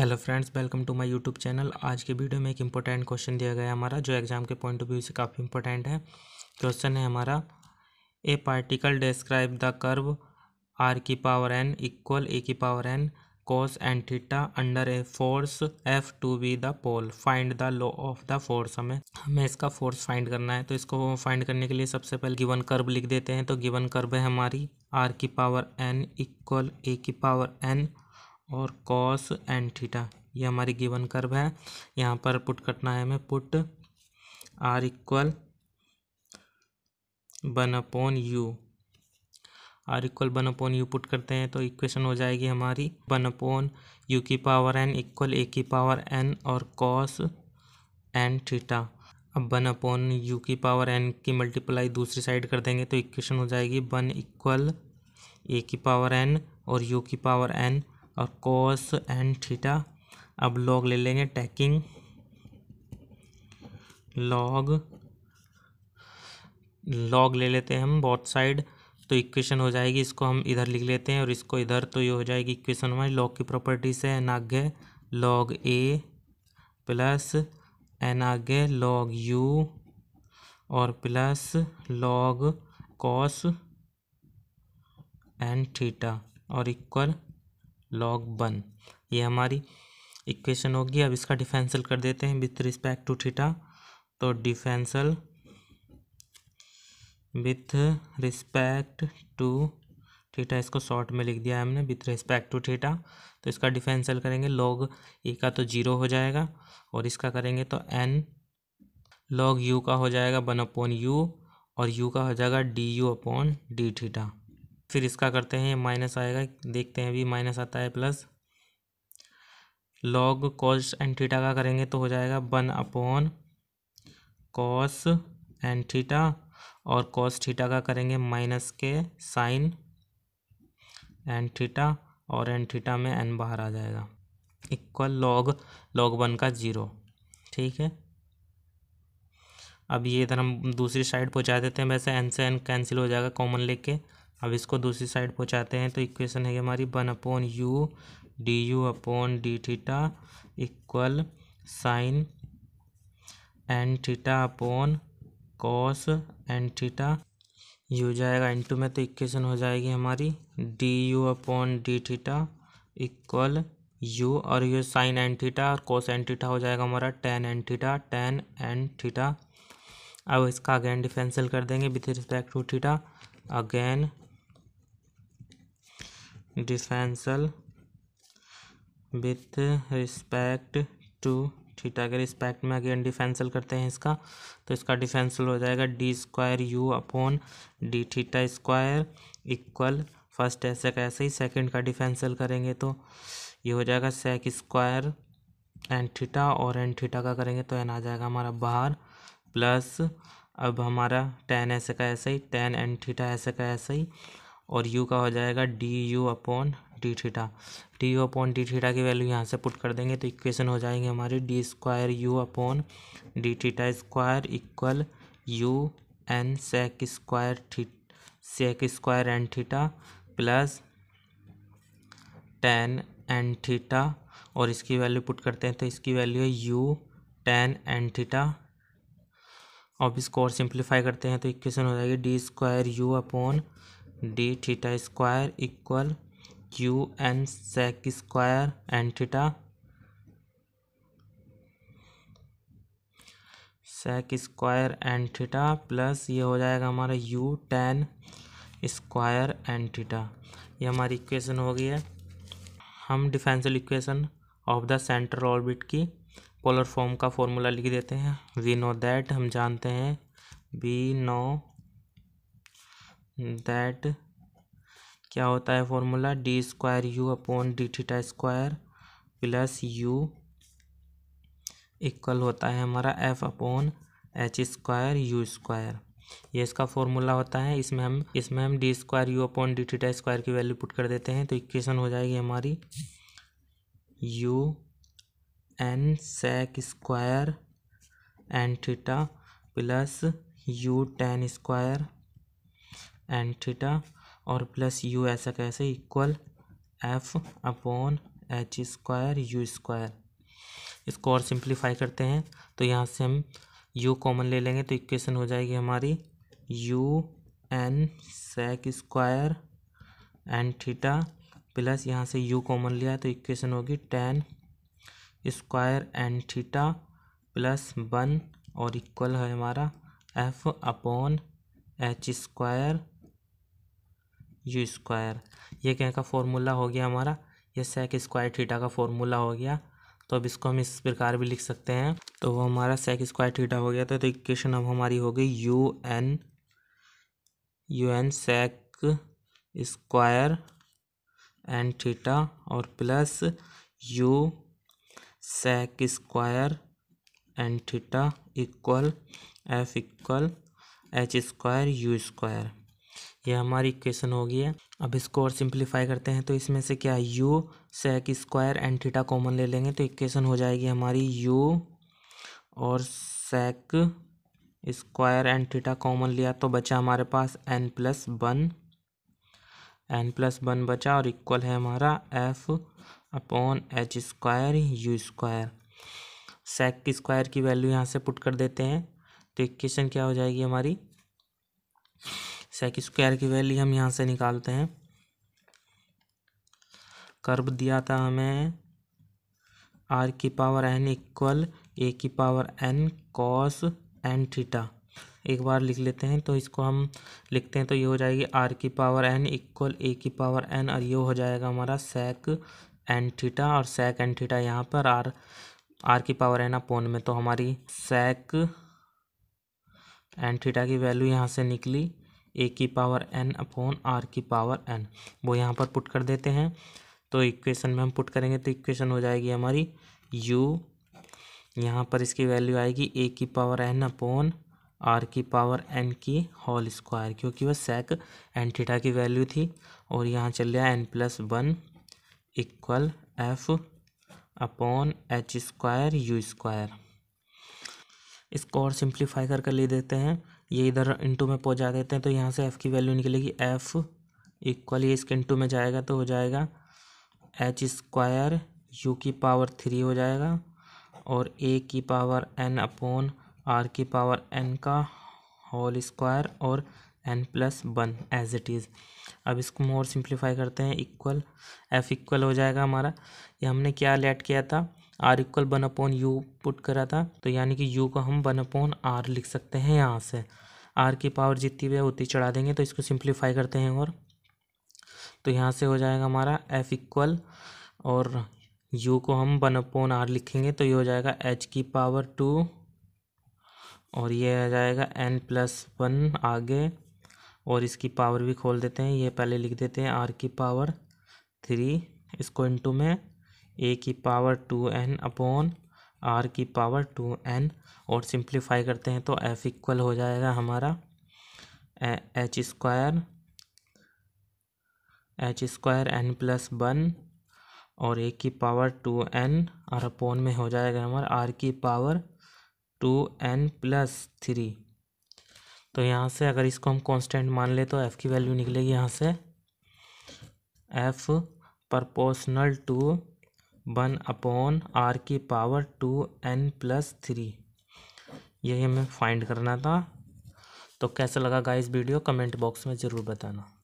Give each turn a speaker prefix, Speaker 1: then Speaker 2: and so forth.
Speaker 1: hello friends welcome to my YouTube channel आज के video में एक इम्पोर्टेंट क्वेश्चन दिया गया हमारा जो एग्जाम के पॉइंट ऑफ व्यू से काफ़ी इम्पोर्टेंट है क्वेश्चन है हमारा a particle describe the curve r की पावर एन इक्वल ए की power n cos n theta under a force f to be the pole find the law of the force हमें हमें इसका force find करना है तो इसको find करने के लिए सबसे पहले गिवन कर्व लिख देते हैं तो गिवन कर्व है हमारी आर की पावर एन इक्वल ए की पावर एन और कॉस एंड थीटा ये हमारी गिवन कर्व है यहाँ पर पुट कटना है हमें put r equal one upon u r equal one upon u put करते हैं तो इक्वेशन हो जाएगी हमारी वन अपॉन यू की पावर एन इक्वल ए की पावर एन और कॉस एन थीटा अब वन अपॉन यू की पावर एन की मल्टीप्लाई दूसरी साइड कर देंगे तो इक्वेशन हो जाएगी वन इक्वल ए की पावर एन और यू की पावर एन और कॉस एंड थीटा अब लॉग ले लेंगे टैकिंग लॉग लॉग ले लेते हैं हम बॉथ साइड तो इक्वेशन हो जाएगी इसको हम इधर लिख लेते हैं और इसको इधर तो ये हो जाएगी इक्वेशन हमारी लॉग की प्रॉपर्टी से n log a plus n आगे लॉग यू और plus log cos n theta और इक्वल लॉग वन ये हमारी इक्वेशन होगी अब इसका डिफेंसल कर देते हैं विथ रिस्पेक्ट टू थीटा तो differential with respect to theta इसको शॉर्ट में लिख दिया है हमने विथ रिस्पेक्ट टू थीटा तो इसका डिफेंसल करेंगे लॉग ए का तो जीरो हो जाएगा और इसका करेंगे तो एन लॉग यू का हो जाएगा वन अपॉन यू और यू का हो जाएगा d u upon d theta फिर इसका करते हैं माइनस आएगा देखते हैं अभी माइनस आता है plus log cos n theta का करेंगे तो हो जाएगा one upon cos n theta और कॉस थीटा का करेंगे माइनस के साइन एंड थीटा और एंड थीटा में एन बाहर आ जाएगा इक्वल लॉग लॉग वन का ज़ीरो ठीक है अब ये इधर हम दूसरी साइड पहुँचा देते हैं वैसे एन से एन कैंसिल हो जाएगा कॉमन लेके अब इसको दूसरी साइड पहुँचाते हैं तो इक्वेशन है हमारी one upon u d u upon d theta equal sine n theta upon cos n theta u जाएगा एन टू में तो इक्वेशन हो जाएगी हमारी d u upon d theta equal u और ये साइन एन थीटा और कोस एन थीटा हो जाएगा हमारा tan n theta tan n theta अब इसका अगेन डिफेंसल कर देंगे with respect to theta again differential with respect to theta के रिस्पेक्ट में अगेन डिफेंसल करते हैं इसका तो इसका डिफेंसल हो जाएगा d square u upon d theta square equal first ऐसे का ऐसे ही सेकंड का डिफेंसल करेंगे तो ये हो जाएगा सेक स्क्वायर एन थीटा और एन थीटा का करेंगे तो एन आ जाएगा हमारा बाहर प्लस अब हमारा टेन ऐसे का ऐसे ही टेन एन थीटा ऐसे का ऐसे ही और यू का हो जाएगा d u upon d theta d u upon d theta की वैल्यू यहाँ से पुट कर देंगे तो इक्वेशन हो जाएंगे हमारी d square u upon d theta square equal u n sec square theta sec square n theta plus tan n theta और इसकी वैल्यू पुट करते हैं तो इसकी वैल्यू है यू टेन एन थीटा अब इसको और सिंप्लीफाई करते हैं तो इक्वेशन हो जाएगी d square u upon d theta square equal q n sec square n theta sec square n theta plus ये हो जाएगा हमारा u tan square n theta ये हमारी इक्वेशन हो गई है हम differential equation of the central orbit की पोलर फॉर्म का फॉर्मूला लिख देते हैं वी नो दैट हम जानते हैं वी नो दैट क्या होता है formula d square u upon d theta square plus u equal होता है हमारा f upon h square u square ये इसका फॉर्मूला होता है इसमें हम इसमें हम d square u upon d theta square की वैल्यू पुट कर देते हैं तो इक्वेशन हो जाएगी हमारी u n sec square n theta plus u tan square n theta और प्लस यू ऐसा कैसे equal f upon h square u square इसको और सिंप्लीफाई करते हैं तो यहाँ से हम यू कॉमन ले लेंगे तो इक्वेशन हो जाएगी हमारी u n sec square n theta plus यहाँ से यू कॉमन लिया तो इक्वेशन होगी tan square n theta plus one और इक्वल है हमारा f upon h square u square ये क्या का फॉर्मूला हो गया हमारा ये सेक स्क्वायर थीटा का फॉर्मूला हो गया तो अब इसको हम इस प्रकार भी लिख सकते हैं तो वो हमारा सेक स्क्वायर थीटा हो गया तो इक्वेशन तो अब हमारी हो गई u n u n sec square n theta और plus u sec square n theta equal f equal h square u square ये हमारी इक्वेशन हो गई है अब इसको और सिंप्लीफाई करते हैं तो इसमें से क्या है u sec square and theta common ले लेंगे तो इक्वेशन हो जाएगी हमारी यू और sec square and theta common लिया तो बचा हमारे पास n plus one n plus one बचा और इक्वल है हमारा f upon h square u square sec square की वैल्यू यहाँ से पुट कर देते हैं तो इक्वेशन क्या हो जाएगी हमारी सेक अच्छा स्क्वायर की वैल्यू हम यहाँ से निकालते हैं कर्व दिया था हमें आर की पावर एन इक्वल ए की power n cos n theta एक बार लिख लेते हैं तो इसको हम लिखते हैं तो ये हो जाएगी आर की पावर एन इक्वल ए की पावर एन और ये हो जाएगा हमारा सेक एन थीटा और सेक एन थीटा यहाँ पर आर आर की पावर है ना पोन में तो हमारी सेक एन थीटा की वैल्यू यहाँ से निकली ए की पावर एन अपॉन आर की पावर एन वो यहाँ पर पुट कर देते हैं तो इक्वेशन में हम पुट करेंगे तो इक्वेशन हो जाएगी हमारी यू यहाँ पर इसकी वैल्यू आएगी ए की पावर एन अपॉन आर की पावर एन की होल स्क्वायर क्योंकि वह सेक एन थीटा की वैल्यू थी और यहाँ चल गया n plus one equal f upon h square u square इसको और सिंप्लीफाई करके कर ले देते हैं ये इधर इंटू में पहुँचा देते हैं तो यहाँ से एफ़ की वैल्यू निकलेगी एफ़ इक्वल ये इसके इंटू में जाएगा तो हो जाएगा एच स्क्वायर यू की पावर थ्री हो जाएगा और ए की पावर एन अपॉन आर की पावर एन का होल स्क्वायर और n plus one as it is अब इसको मोर सिंप्लीफाई करते हैं इक्वल एफ इक्वल हो जाएगा हमारा ये हमने क्या लेट किया था r equal one upon u put करा था तो यानी कि यू को हम वन अपॉन आर लिख सकते हैं यहाँ से आर की पावर जितनी भी है उतनी चढ़ा देंगे तो इसको सिंप्लीफाई करते हैं और तो यहाँ से हो जाएगा हमारा एफ इक्वल और यू को हम वन अपॉन आर लिखेंगे तो ये हो जाएगा एच की पावर टू और ये आ जाएगा एन प्लस वन आगे और इसकी पावर भी खोल देते हैं ये पहले लिख देते हैं आर की पावर थ्री इसको इंटू में ए की power two n upon r की पावर टू एन और सिंप्लीफाई करते हैं तो एफ इक्वल हो जाएगा हमारा h square h square n plus one और ए की पावर टू एन और अपॉन में हो जाएगा हमारा आर की power two n plus three तो यहाँ से अगर इसको हम कांस्टेंट मान ले तो एफ़ की वैल्यू निकलेगी यहाँ से f proportional to one upon r की power two n plus three यही हमें फाइंड करना था तो कैसा लगा गाइस वीडियो कमेंट बॉक्स में ज़रूर बताना